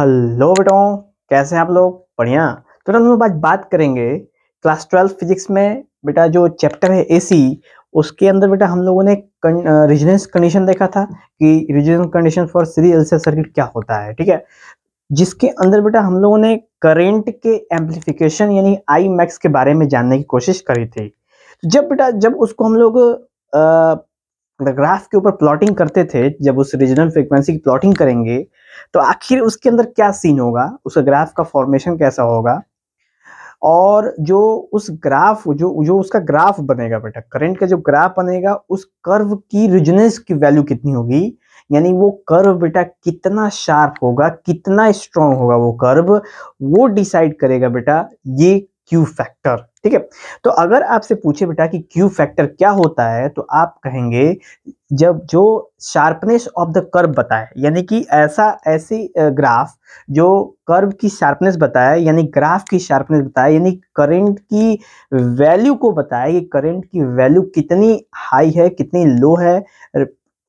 hello बेटो कैसे हैं आप लोग बढ़िया तो हम लोग आज बात करेंगे क्लास ट्वेल्व फिजिक्स में बेटा जो चैप्टर है एसी उसके अंदर बेटा हम लोगों ने रिजनेंस कंडीशन देखा था कि resonance condition for series L circuit क्या होता है ठीक है जिसके अंदर बेटा हम लोगों ने करेंट के एम्पलीफिकेशन यानी आई मैक्स के बारे में जानने की कोशिश करी थी जब बेटा जब उसको हम लोग अगर ग्राफ के ऊपर प्लॉटिंग करते थे जब उस रीजनल फ्रिक्वेंसी की प्लॉटिंग करेंगे तो आखिर उसके अंदर क्या सीन होगा उस ग्राफ का फॉर्मेशन कैसा होगा और जो उस ग्राफ जो जो उसका ग्राफ बनेगा बेटा करंट का जो ग्राफ बनेगा उस कर्व की रिजनेस की वैल्यू कितनी होगी यानी वो कर्व बेटा कितना शार्प होगा कितना स्ट्रांग होगा वो कर्व वो डिसाइड करेगा बेटा ये क्यू फैक्टर ठीक है तो अगर आपसे पूछे बेटा कि क्यू फैक्टर क्या होता है तो आप कहेंगे जब जो शार्पनेस ऑफ द कर्व बताए यानी कि ऐसा ऐसी ग्राफ जो कर्व की शार्पनेस बताए यानी ग्राफ की शार्पनेस बताए यानी करंट की वैल्यू को बताए कि करंट की वैल्यू कितनी हाई है कितनी लो है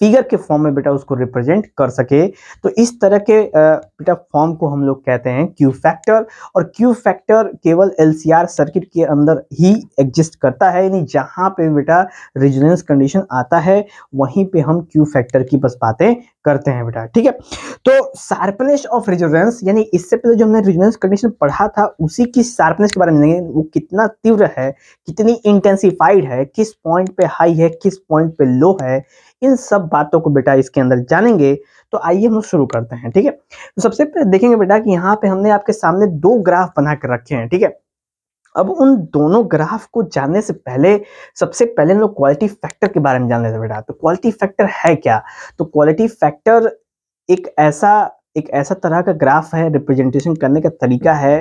फिगर के फॉर्म में बेटा उसको रिप्रेजेंट कर सके तो इस तरह के बेटा फॉर्म को हम लोग कहते हैं क्यू फैक्टर और क्यू फैक्टर केवल एलसीआर सर्किट के अंदर ही एग्जिस्ट करता है यानी जहाँ पे बेटा रिजोनेंस कंडीशन आता है वहीं पे हम क्यू फैक्टर की बस बातें करते हैं बेटा ठीक है तो शार्पनेस ऑफ रिजर्वेंस यानी इससे पहले जो हमने रिजोनेंस कंडीशन पढ़ा था उसी की शार्पनेस के बारे में वो कितना तीव्र है कितनी इंटेंसिफाइड है किस पॉइंट पे हाई है किस पॉइंट पे लो है इन सब बातों को बेटा इसके अंदर जानेंगे तो आइए हम शुरू करते हैं ठीक है तो सबसे पहले देखेंगे बेटा कि यहाँ पे हमने आपके सामने दो ग्राफ बना कर रखे हैं ठीक है अब उन दोनों ग्राफ को जानने से पहले सबसे पहले लोग क्वालिटी फैक्टर के बारे में जान लेते बेटा तो क्वालिटी फैक्टर है क्या तो क्वालिटी फैक्टर एक ऐसा एक ऐसा तरह का ग्राफ है रिप्रेजेंटेशन करने का तरीका है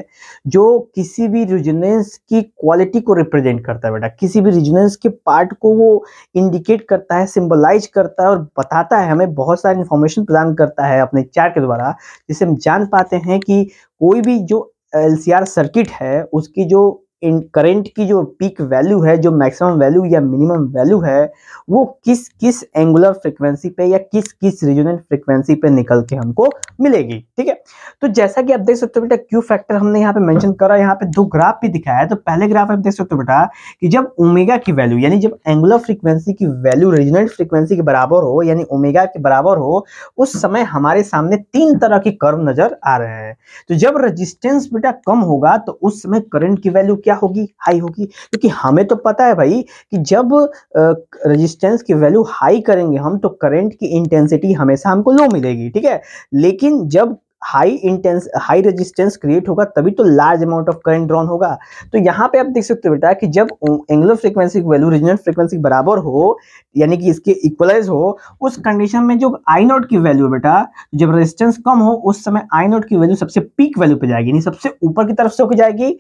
जो किसी भी रिजनेंस की क्वालिटी को रिप्रेजेंट करता है बेटा किसी भी रिजनेंस के पार्ट को वो इंडिकेट करता है सिंबलाइज करता है और बताता है हमें बहुत सारी इन्फॉर्मेशन प्रदान करता है अपने चार्ट के द्वारा जिससे हम जान पाते हैं कि कोई भी जो एल सर्किट है उसकी जो इन करेंट की जो पीक वैल्यू है जो मैक्सिमम वैल्यू या मिनिमम वैल्यू है वो किस किस एंगुलर फ्रिक्वेंसी पे या किस किस रिजोनेंट फ्रिक्वेंसी पे निकल के हमको मिलेगी ठीक है तो जैसा कि आप देख सकते हो बेटा क्यू फैक्टर हमने यहाँ पे मेंशन करा यहाँ पे दो ग्राफ भी दिखाया है तो पहले ग्राफ आप देख सकते हो बेटा कि जब ओमेगा की वैल्यू यानी जब एंगुलर फ्रिक्वेंसी की वैल्यू रिजोनेंट फ्रिक्वेंसी के बराबर हो यानी ओमेगा के बराबर हो उस समय हमारे सामने तीन तरह के कर्व नजर आ रहे हैं तो जब रजिस्टेंस बेटा कम होगा तो उस समय करंट की वैल्यू क्या होगी हाई होगी क्योंकि हमें तो पता है भाई कि जब रेजिस्टेंस की वैल्यू हाई करेंगे हम तो करंट की इंटेंसिटी हमेशा हमको लो मिलेगी ठीक है लेकिन जब high intense high resistance create होगा तभी तो large amount of current drawn होगा तो यहाँ पे आप देख सकते हो बेटा कि जब एंगुलर फ्रीक्वेंसी की वैल्यू रिजनल फ्रीक्वेंसी बराबर हो यानी कि इसके इक्वलाइज हो उस कंडीशन में जो आई नोट की वैल्यू बेटा जब रेजिस्टेंस कम हो उस समय आई नोट की वैल्यू सबसे पीक वैल्यू पे जाएगी यानी सबसे ऊपर की तरफ से होकर जाएगी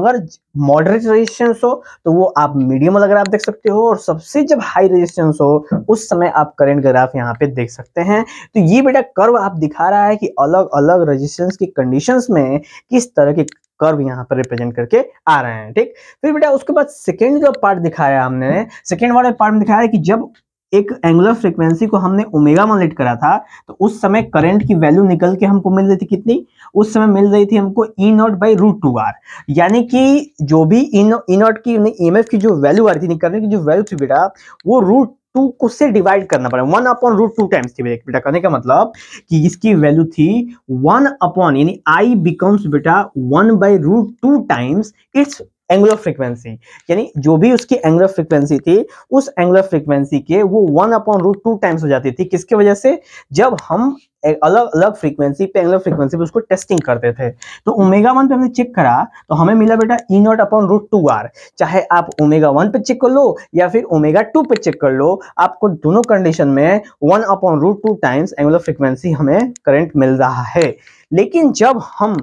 अगर मॉडरेट रजिस्टेंस हो तो वो आप मीडियम अगर आप देख सकते हो और सबसे जब हाई रजिस्टेंस हो उस समय आप करेंट ग्राफ यहाँ पे देख सकते हैं तो ये बेटा कर्व आप दिखा रहा है कि अलग अलग अलग रेजिस्टेंस की कंडीशंस में किस तरह के कर्व यहाँ पर रिप्रेजेंट करके आ रहे हैं ठीक फिर बेटा उसके बाद सेकेंड जो पार्ट दिखाया हमने सेकेंड वाले पार्ट में दिखाया कि जब एक एंगुलर फ्रीक्वेंसी को हमने ओमेगा लेट करा था तो उस समय करंट की वैल्यू निकल के हमको मिल रही थी कितनी उस समय मिल रही थी हमको E naught by root two R यानी कि जो भी ई नॉट की ई e एम की जो वैल्यू आ रही थी निकलने की जो वैल्यू थी बेटा वो रूट टू को से डिवाइड करना पड़ेगा one upon root two times थी बेटा करने का मतलब कि इसकी वैल्यू थी वन अपॉन यानी आई बिकम्स बेटा one by root two times it's angular frequency यानी जो भी उसकी एंगुलर फ्रीक्वेंसी थी उस एंगुलर फ्रीक्वेंसी के वो one upon root two times हो जाती थी किसके वजह से जब हम अलग अलग फ्रीक्वेंसी पे अलग फ्रीक्वेंसी पे उसको टेस्टिंग करते थे तो ओमेगा वन पे हमने चेक करा तो हमें मिला बेटा E naught upon root two R चाहे आप ओमेगा वन पे चेक कर लो या फिर ओमेगा टू पे चेक कर लो आपको दोनों कंडीशन में one upon root two times angular frequency हमें करंट मिल रहा है लेकिन जब हम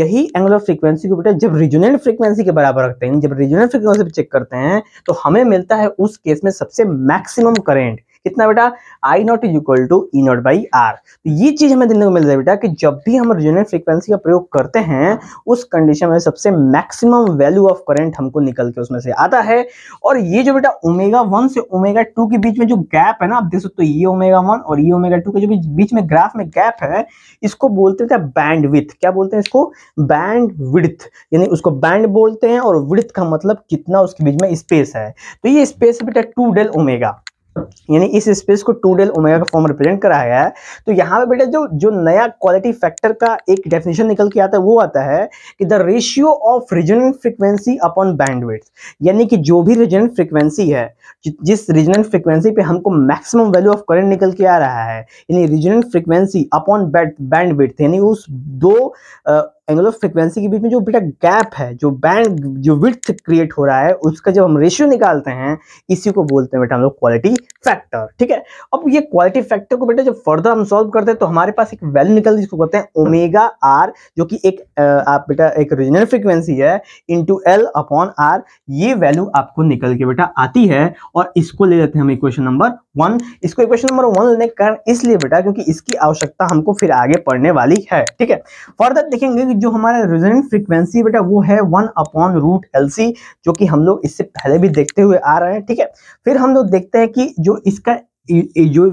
यही एंगुलर फ्रीक्वेंसी को बेटा जब रीजनल फ्रीक्वेंसी के बराबर रखते हैं जब रीजनल फ्रीक्वेंसी पे चेक करते हैं तो हमें मिलता है उस केस में सबसे मैक्सिमम करेंट कितना बेटा I naught is equal to E naught by R तो ये चीज हमें देखने को मिलता है बेटा कि जब भी हम रिजोनेंट फ्रीक्वेंसी का प्रयोग करते हैं उस कंडीशन में सबसे मैक्सिमम वैल्यू ऑफ करंट हमको निकल के उसमें से आता है और ये जो बेटा ओमेगा वन से ओमेगा टू के बीच में जो गैप है ना आप देख सकते हो ये ओमेगा वन और ये ओमेगा टू के जो बीच में ग्राफ में गैप है इसको बोलते थे बैंड विथ क्या बोलते हैं इसको बैंड विथ यानी उसको बैंड बोलते हैं और विड्थ का मतलब कितना उसके बीच में स्पेस है तो ये स्पेस बेटा टू डेल ओमेगा यानी इस स्पेस को टू डेल ओमेगा का फॉर्म रिप्रेजेंट कराया गया है तो यहाँ पे बेटा जो जो नया क्वालिटी फैक्टर का एक डेफिनेशन निकल के आता है वो आता है कि the ratio of resonant frequency upon bandwidth यानी कि जो भी रीजनल फ्रीक्वेंसी है जिस रीजनल फ्रीक्वेंसी पे हमको मैक्सिमम वैल्यू ऑफ करेंट निकल के आ रहा है यानी रीजनल फ्रिक्वेंसी अपॉन बैंडविड्थ यानी उस दो एंगल ऑफ फ्रिक्वेंसी के बीच में जो बेटा गैप है जो बैंड जो विथ क्रिएट हो रहा है उसका जब हम रेशियो निकालते हैं इसी को बोलते हैं बेटा हम लोग क्वालिटी फैक्टर ठीक है अब ये क्वालिटी फैक्टर को बेटा जब फर्दर हम सॉल्व करते हैं तो हमारे पास एक वैल्यू निकल जिसको कहते हैं ओमेगा आर जो कि एक आप बेटा एक रीजनल फ्रिक्वेंसी है into L upon R ये वैल्यू आपको निकल के बेटा आती है और इसको ले लेते हैं हम इक्वेशन नंबर वन इसको इक्वेशन नंबर वन लेने का कारण इसलिए बेटा क्योंकि इसकी आवश्यकता हमको फिर आगे पढ़ने वाली है ठीक है फर्दर देखेंगे जो हमारा रेजोनेंट फ्रीक्वेंसी बेटा वो है वन अपॉन रूट एल जो कि हम लोग इससे पहले भी देखते हुए आ रहे हैं ठीक है फिर हम लोग देखते हैं कि जो इसका जो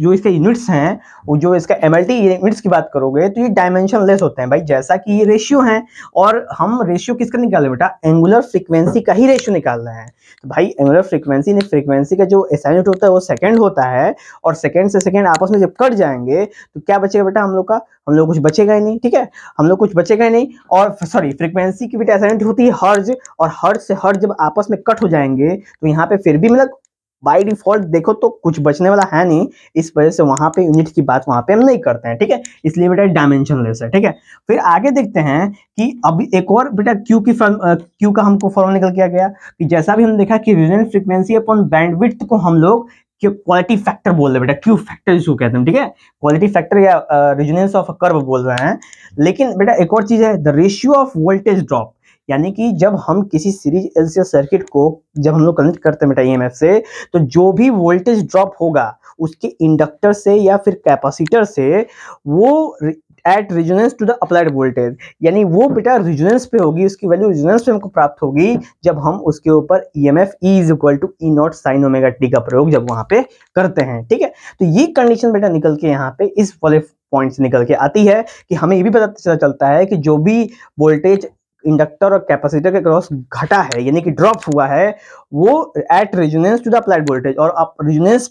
जो इसके यूनिट्स हैं वो जो इसका एम यूनिट्स की बात करोगे तो ये डायमेंशन लेस होते हैं भाई जैसा कि ये रेशियो हैं और हम रेशियो किसका निकाल रहे बेटा एंगुलर फ्रीक्वेंसी का ही रेशियो निकाल रहे हैं तो भाई एंगुलर फ्रीक्वेंसी ने फ्रीक्वेंसी का जो असाइनमेंट होता है वो सेकेंड होता है और सेकेंड से सेकेंड आपस में जब कट जाएंगे तो क्या बचेगा बेटा हम लोग का हम लोग कुछ बचेगा ही नहीं ठीक है हम लोग कुछ बचेगा ही नहीं और सॉरी फ्रिक्वेंसी की बेटा असाइनमेंट होती है हर्ज और हर्ज से हर्ज जब आपस में कट हो जाएंगे तो यहाँ पे फिर भी मतलब बाय डिफॉल्ट देखो तो कुछ बचने वाला है नहीं इस वजह से वहां पे यूनिट की बात वहां पे हम नहीं करते हैं ठीक है इसलिए बेटा डायमेंशन लेस है ठीक है फिर आगे देखते हैं कि अभी एक और बेटा क्यू की फॉर्म क्यू का हमको फॉर्म निकल किया गया कि जैसा भी हम देखा कि रिजनेंट फ्रिक्वेंसी अपॉन बैंडविथ को हम लोग क्वालिटी फैक्टर बोल रहे बेटा क्यू फैक्टर इसको कहते हैं ठीक है क्वालिटी फैक्टर या रिजनेंस ऑफ कर्व बोल रहे हैं लेकिन बेटा एक और चीज है the ratio of voltage drop यानी कि जब हम किसी सीरीज एलसीएल सर्किट को जब हम लोग कनेक्ट करते हैं बेटा e से तो जो भी वोल्टेज ड्रॉप होगा उसके इंडक्टर से या फिर कैपेसिटर से वो at resonance to the applied voltage यानी वो बेटा रिजोनेंस पे होगी उसकी वैल्यू रिजोनेंस पे हमको प्राप्त होगी जब हम उसके ऊपर E M F E is equal to E naught sine omega t का प्रयोग जब वहां पे करते हैं ठीक है तो ये कंडीशन बेटा निकल के यहाँ पे इस वाले पॉइंट से निकल के आती है कि हमें ये भी पता चलता है कि जो भी वोल्टेज इंडक्टर और कैपेसिटर के क्रॉस घटा है यानी कि ड्रॉप हुआ है वो at resonance to the applied voltage और अप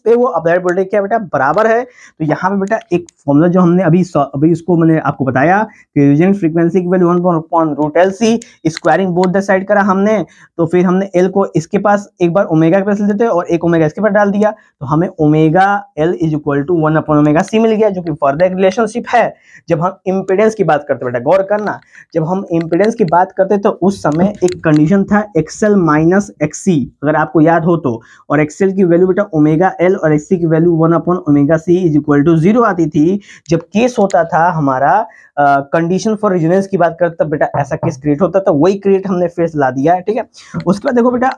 पे वो अप्लाइड वोल्टेज क्या बेटा बराबर है तो यहाँ पे बेटा एक फॉर्मूला जो हमने अभी अभी इसको मैंने आपको बताया कि रिजोनेंस फ्रीक्वेंसी की root L C squaring both the side करा हमने तो फिर हमने एल को इसके पास एक बार ओमेगा के पास ले देते और एक ओमेगा इसके पास डाल दिया तो हमें omega L is equal to one upon omega C मिल गया जो कि फर्दर रिलेशनशिप है जब हम इम्पिडेंस की बात करते बेटा गौर करना जब हम इम्पिडेंस की बात बात करते हैं तो उस समय एक कंडीशन था एक्सएल माइनस एक्सी अगर आपको याद हो तो और एक्सएल की वैल्यू बेटा ओमेगा एल और एक्सी की value one upon omega C is equal to zero आती थी जब केस होता था हमारा कंडीशन फॉर रिजनेंस की बात करते तब बेटा ऐसा केस क्रिएट होता था तो वही क्रिएट हमने फेस ला दिया है ठीक है उसके बाद देखो बेटा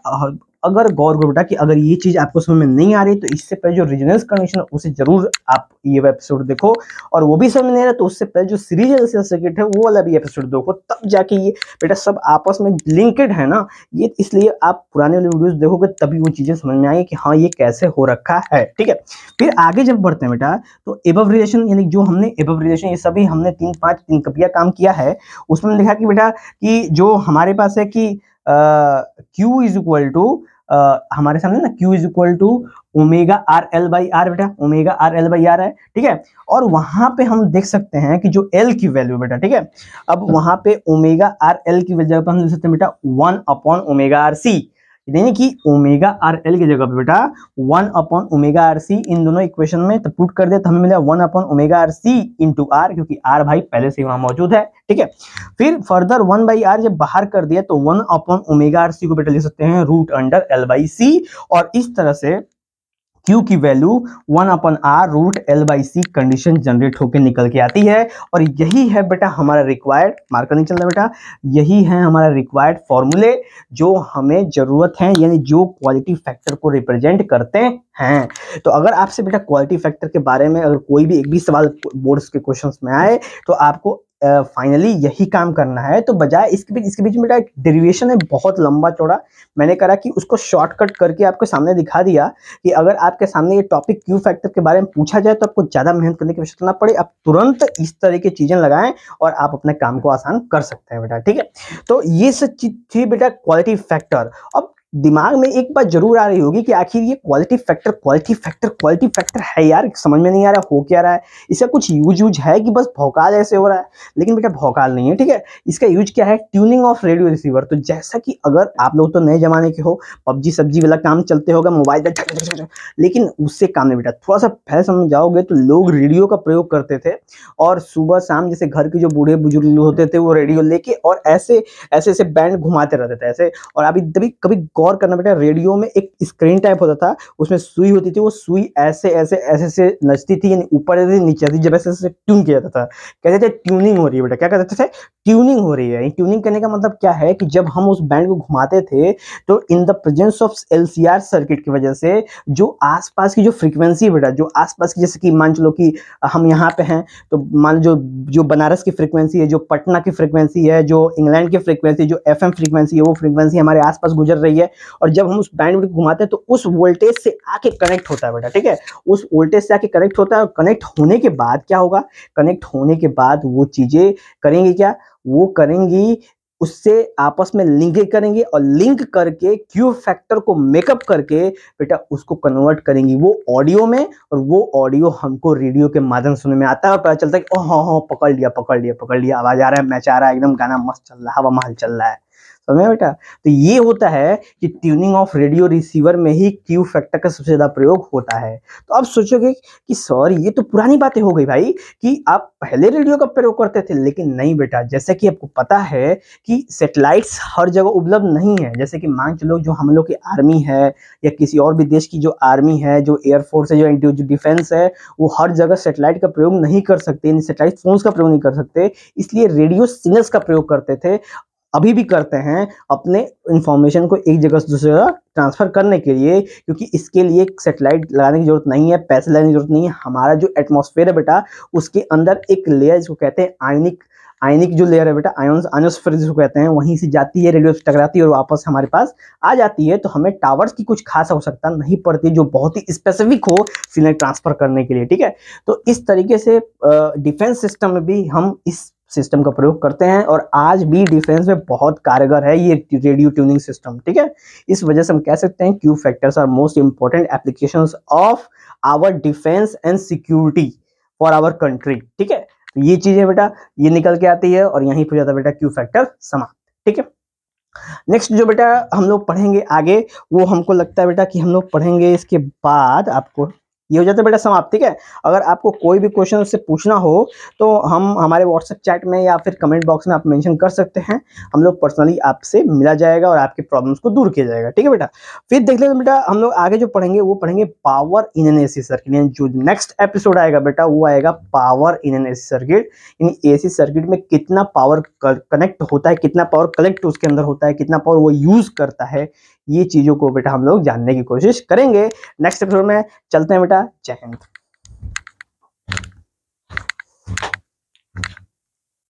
अगर गौर बेटा की अगर ये चीज़ आपको समझ में नहीं आ रही तो इससे पहले जो रीजनल्स कंडीशन है उसे जरूर आप ये एपिसोड देखो और वो भी समझ में नहीं आ रहा तो उससे पहले जो सीरीज एलसीएल सर्किट है वो वाला भी एपिसोड देखो तब जाके ये बेटा सब आपस में लिंकेड है ना ये इसलिए आप पुराने वाले वीडियोज देखोगे तभी वो चीज़ें समझ में आएगी कि हाँ ये कैसे हो रखा है ठीक है फिर आगे जब बढ़ते हैं बेटा तो एबव रिलेशन यानी जो हमने एबव रिलेशन ये सभी हमने तीन पाँच तीन कपिया काम किया है उसमें लिखा कि बेटा कि जो हमारे पास है कि क्यू इज इक्वल टू आ, हमारे सामने ना Q is equal to omega R L by R बेटा omega R L by R है ठीक है और वहां पे हम देख सकते हैं कि जो एल की वैल्यू बेटा ठीक है अब वहां पे ओमेगा आर एल की वैल्यू पर हम देख सकते हैं बेटा one upon omega R C यानी कि ओमेगा आर एल की जगह पे बेटा one upon omega R C इन दोनों इक्वेशन में तो पुट कर दे तो हमें मिला one upon omega R C into R क्योंकि आर भाई पहले से वहां मौजूद है ठीक है फिर फर्दर वन बाई आर जब बाहर कर दिया तो one upon omega R C को बेटा ले सकते हैं root under L by C और इस तरह से क्यू की value one upon R root L by C condition generate होकर निकल के आती है और यही है बेटा हमारा रिक्वायर्ड मार्कर नहीं चल रहा बेटा यही है हमारा रिक्वायर्ड फॉर्मूले जो हमें ज़रूरत है यानी जो क्वालिटी फैक्टर को रिप्रेजेंट करते हैं तो अगर आपसे बेटा क्वालिटी फैक्टर के बारे में अगर कोई भी एक भी सवाल बोर्ड्स के क्वेश्चन में आए तो आपको फाइनली यही काम करना है तो बजाय इसके बीच इसके बीच मेरा एक डेरिवेशन है बहुत लंबा चौड़ा मैंने करा कि उसको शॉर्टकट करके आपके सामने दिखा दिया कि अगर आपके सामने ये टॉपिक क्यू फैक्टर के बारे में पूछा जाए तो आपको ज़्यादा मेहनत करने की आवश्यकता ना पड़े आप तुरंत इस तरह की चीज़ें लगाएं और आप अपने काम को आसान कर सकते हैं बेटा ठीक है तो ये सब चीज थी बेटा क्वालिटी फैक्टर अब दिमाग में एक बात जरूर आ रही होगी कि आखिर ये quality factor quality factor quality factor है यार समझ में नहीं आ रहा हो क्या रहा है इसका कुछ यूज यूज है कि बस भौकाल ऐसे हो रहा है लेकिन बेटा भौकाल नहीं है ठीक है इसका यूज क्या है ट्यूनिंग ऑफ रेडियो रिसीवर तो जैसा कि अगर आप लोग तो नए जमाने के हो पबजी सब्जी वाला काम चलते होगा मोबाइल लेकिन उससे काम नहीं बेटा थोड़ा सा फैल समझ जाओगे तो लोग रेडियो का प्रयोग करते थे और सुबह शाम जैसे घर के जो बूढ़े बुजुर्ग होते थे वो रेडियो लेके और ऐसे ऐसे ऐसे बैंड घुमाते रहते थे ऐसे और अभी तभी कभी गौर करना बेटा रेडियो में एक स्क्रीन टाइप होता था उसमें सुई होती थी वो सुई ऐसे ऐसे ऐसे से नचती थी यानी ऊपर जाती नीचे थी जब ऐसे ऐसे ट्यून किया जाता था कहते थे ट्यूनिंग हो रही है बेटा क्या कहते थे ट्यूनिंग हो रही है ट्यूनिंग करने का मतलब क्या है कि जब हम उस बैंड को घुमाते थे तो in the presence of L circuit की वजह से जो आसपास की जो फ्रिक्वेंसी बेटा जो आसपास की जैसे कि मान चलो कि हम यहाँ पे हैं तो मान जो जो बनारस की फ्रिक्वेंसी है जो पटना की फ्रिक्वेंसी है जो इंग्लैंड की फ्रिक्वेंसी जो एफ फ्रिक्वेंसी है वो फ्रिक्वेंसी हमारे आसपास गुजर रही है है और जब हम उस बैंड को घुमाते हैं तो उस वोल्टेज से आके कनेक्ट होता है बेटा ठीक है उस वोल्टेज से आके कनेक्ट होता है और कनेक्ट होने के बाद क्या होगा कनेक्ट होने के बाद वो चीज़ें करेंगी क्या वो करेंगी उससे आपस में लिंक करेंगे और लिंक करके क्यू फैक्टर को मेकअप करके बेटा उसको कन्वर्ट करेंगी वो ऑडियो में और वो ऑडियो हमको रेडियो के माध्यम सुनने में आता है और पता चलता है कि ओ हाँ हाँ पकड़ लिया पकड़ लिया पकड़ लिया आवाज़ आ रहा है मैच आ रहा है एकदम गाना मस्त चल रहा है हवा महल चल रहा है समझे बेटा तो ये होता है कि ट्यूनिंग ऑफ रेडियो रिसीवर में ही क्यू फैक्टर का सबसे ज़्यादा प्रयोग होता है तो आप सोचोगे कि सर ये तो पुरानी बातें हो गई भाई कि आप पहले रेडियो का प्रयोग करते थे लेकिन नहीं बेटा जैसा कि आपको पता है कि सेटेलाइट्स हर जगह उपलब्ध नहीं है जैसे कि मान चलो जो हम लोग की आर्मी है या किसी और भी देश की जो आर्मी है जो एयरफोर्स है जो डिफेंस है वो हर जगह सेटेलाइट का प्रयोग नहीं कर सकते सेटेलाइट फोन्स का प्रयोग नहीं कर सकते इसलिए रेडियो सिग्नल्स का प्रयोग करते थे अभी भी करते हैं अपने इंफॉर्मेशन को एक जगह से दूसरी जगह ट्रांसफ़र करने के लिए क्योंकि इसके लिए एक सेटेलाइट लगाने की जरूरत नहीं है पैसे लगाने की जरूरत नहीं है हमारा जो एटमोसफेयर है बेटा उसके अंदर एक लेयर जिसको कहते हैं आयनिक आयनिक जो लेयर है बेटा आयोन्स आयोस्फेयर जिसको कहते हैं वहीं से जाती है रेडियो से टकराती है और वापस हमारे पास आ जाती है तो हमें टावर्स की कुछ खास आवश्यकता नहीं पड़ती जो बहुत ही स्पेसिफिक हो सिलेंट ट्रांसफर करने के लिए ठीक है तो इस तरीके से डिफेंस सिस्टम में भी हम इस सिस्टम का प्रयोग करते हैं और आज भी डिफेंस में बहुत कारगर है ये रेडियो ट्यूनिंग सिस्टम ठीक है इस वजह से हम कह सकते हैं Q factors are most important application of our defence and security for our country ठीक है तो ये चीज है बेटा ये निकल के आती है और यहीं पर जाता है बेटा क्यू फैक्टर समाप्त ठीक है नेक्स्ट जो बेटा हम लोग पढ़ेंगे आगे वो हमको लगता है बेटा कि हम लोग पढ़ेंगे इसके बाद आपको ये हो जाता है बेटा समाप्त ठीक है अगर आपको कोई भी क्वेश्चन उससे पूछना हो तो हम हमारे व्हाट्सएप चैट में या फिर कमेंट बॉक्स में आप मेंशन कर सकते हैं हम लोग पर्सनली आपसे मिला जाएगा और आपके प्रॉब्लम्स को दूर किया जाएगा ठीक है बेटा फिर देख लेते बेटा हम लोग आगे जो पढ़ेंगे वो पढ़ेंगे power in an circuit circuit जो नेक्स्ट एपिसोड आएगा बेटा वो आएगा पावर इन एन सर्किट यानी ए सर्किट में कितना पावर कनेक्ट होता है कितना पावर कलेक्ट उसके अंदर होता है कितना पावर वो यूज़ करता है ये चीजों को बेटा हम लोग जानने की कोशिश करेंगे नेक्स्ट एपिसोड में चलते हैं बेटा जय हिंद